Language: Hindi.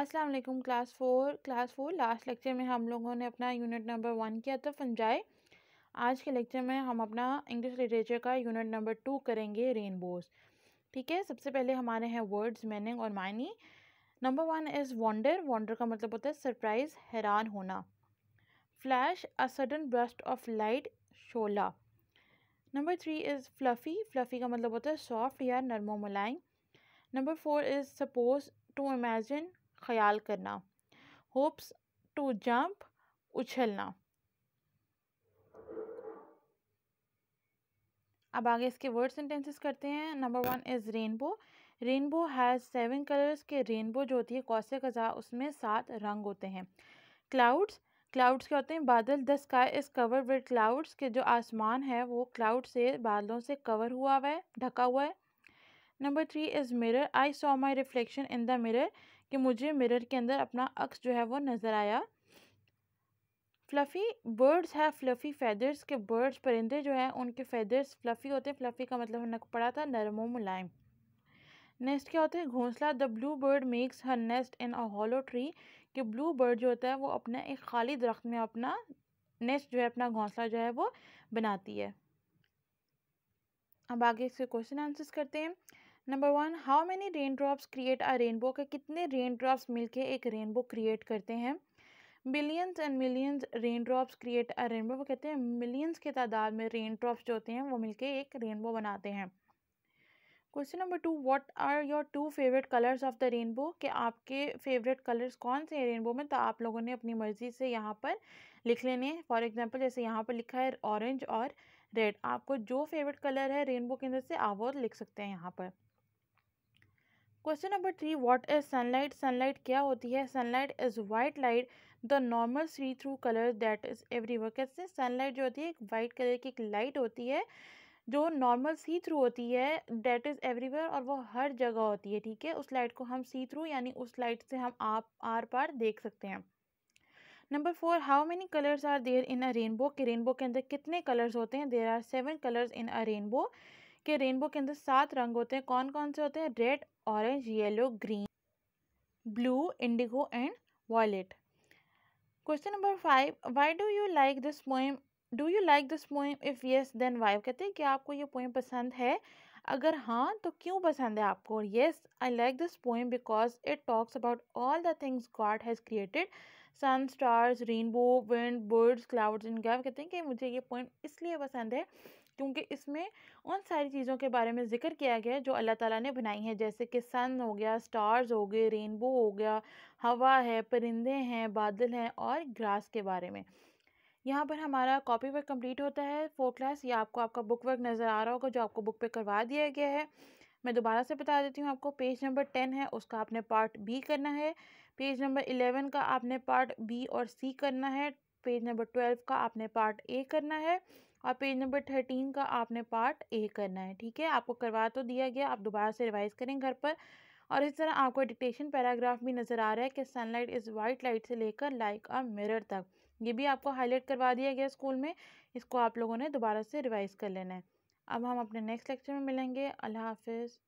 अस्सलाम वालेकुम class four class four last lecture में हम लोगों ने अपना यूनिट नंबर वन किया था फंजाई आज के लेक्चर में हम अपना इंग्लिश लिटरेचर का यूनिट नंबर टू करेंगे रेनबोज ठीक है सबसे पहले हमारे हैं वर्ड्स मीनिंग और मायनी number one is wonder wonder का मतलब होता है सरप्राइज हैरान होना flash a sudden burst of light शोला number three is fluffy fluffy का मतलब होता है सॉफ्ट या नरमो मलाइंग number four is suppose to imagine ख्याल करना होप्स टू जंप उछलना अब आगे इसके वर्ड सेंटेंसेस करते हैं number one is rainbow rainbow has seven colours के रेनबो जो होती है कौसे कज़ा उसमें सात रंग होते हैं क्लाउड्स क्लाउड्स क्या होते हैं बादल the sky is cover with clouds के जो आसमान है वो क्लाउड से बादलों से कवर हुआ हुआ है ढका हुआ है number three is mirror I saw my reflection in the mirror कि मुझे मिरर के अंदर अपना अक्स जो है वो नज़र आया फ्लफ़ी बर्ड्स है फ्लफ़ी फैदर्स के बर्ड्स परिंदे जो हैं उनके फैदर्स फ्लफ़ी होते हैं फ्लफ़ी का मतलब हमने पढ़ा था नरम व मुलायम नेक्स्ट क्या होता है घोंसला the blue bird makes her nest in a hollow tree कि ब्लू बर्ड जो होता है वो अपने एक खाली दरख्त में अपना नेस्ट जो है अपना घोंसला जो है वो बनाती है अब आगे इसके क्वेश्चन आंसर्स करते हैं number one how many rain drops create a rainbow के कितने रेन ड्रॉप्स मिलके एक रेनबो क्रिएट करते हैं billions and millions rain drops create a rainbow वो कहते हैं मिलियंस के तादाद में रेन ड्रॉप्स जो होते हैं वो मिलके एक रेनबो बनाते हैं question number two what are your two favourite colours of the rainbow कि आपके फेवरेट कलर्स कौन से हैं रेनबो में तो आप लोगों ने अपनी मर्ज़ी से यहाँ पर लिख लेने फॉर एग्जांपल जैसे यहाँ पर लिखा है ऑरेंज और रेड आपको जो फेवरेट कलर है रेनबो के अंदर से आप वो लिख सकते हैं यहाँ पर question number three what is sunlight sunlight क्या होती है sunlight is white light the normal see through colour that is every work कहते सनलाइट जो होती है एक वाइट कलर की एक लाइट होती है जो नॉर्मल सी थ्रू होती है डेट इज़ एवरीवेयर और वो हर जगह होती है ठीक है उस लाइट को हम सी थ्रू यानी उस लाइट से हम आप आर पार देख सकते हैं number four how many colours are there in a rainbow के रेनबो के अंदर कितने कलर्स होते हैं there are seven colours in a rainbow कि रेनबो के अंदर सात रंग होते हैं कौन कौन से होते हैं red orange yellow green blue indigo and violet question number five why do you like this poem do you like this poem if yes then why कहते हैं कि आपको ये पोएम पसंद है अगर हाँ तो क्यों पसंद है आपको और yes I like this poem because it talks about all the things God has created sun stars rainbow wind birds clouds in gave कहते हैं कि मुझे ये पोएम इसलिए पसंद है क्योंकि इसमें उन सारी चीज़ों के बारे में ज़िक्र किया गया है जो अल्लाह ताला ने बनाई है जैसे कि सन हो गया स्टार्स हो गए रेनबो हो गया हवा है परिंदे हैं बादल हैं और ग्रास के बारे में यहाँ पर हमारा कॉपी वर्क कंप्लीट होता है फोर्थ क्लास ये आपको आपका बुक वर्क नज़र आ रहा होगा जो आपको बुक पर करवा दिया गया है मैं दोबारा से बता देती हूँ आपको पेज नंबर टेन है उसका आपने पार्ट बी करना है पेज नंबर इलेवन का आपने पार्ट बी और सी करना है पेज नंबर ट्वेल्व का आपने पार्ट ए करना है और पेज नंबर थर्टीन का आपने पार्ट ए करना है ठीक है आपको करवा तो दिया गया आप दोबारा से रिवाइज़ करें घर पर और इस तरह आपको डिक्टेशन पैराग्राफ भी नज़र आ रहा है कि सनलाइट इज़ वाइट लाइट से लेकर लाइक अ मिरर तक ये भी आपको हाईलाइट करवा दिया गया स्कूल में इसको आप लोगों ने दोबारा से रिवाइज़ कर लेना है अब हम अपने नेक्स्ट लेक्चर में मिलेंगे अल्लाह हाफिज़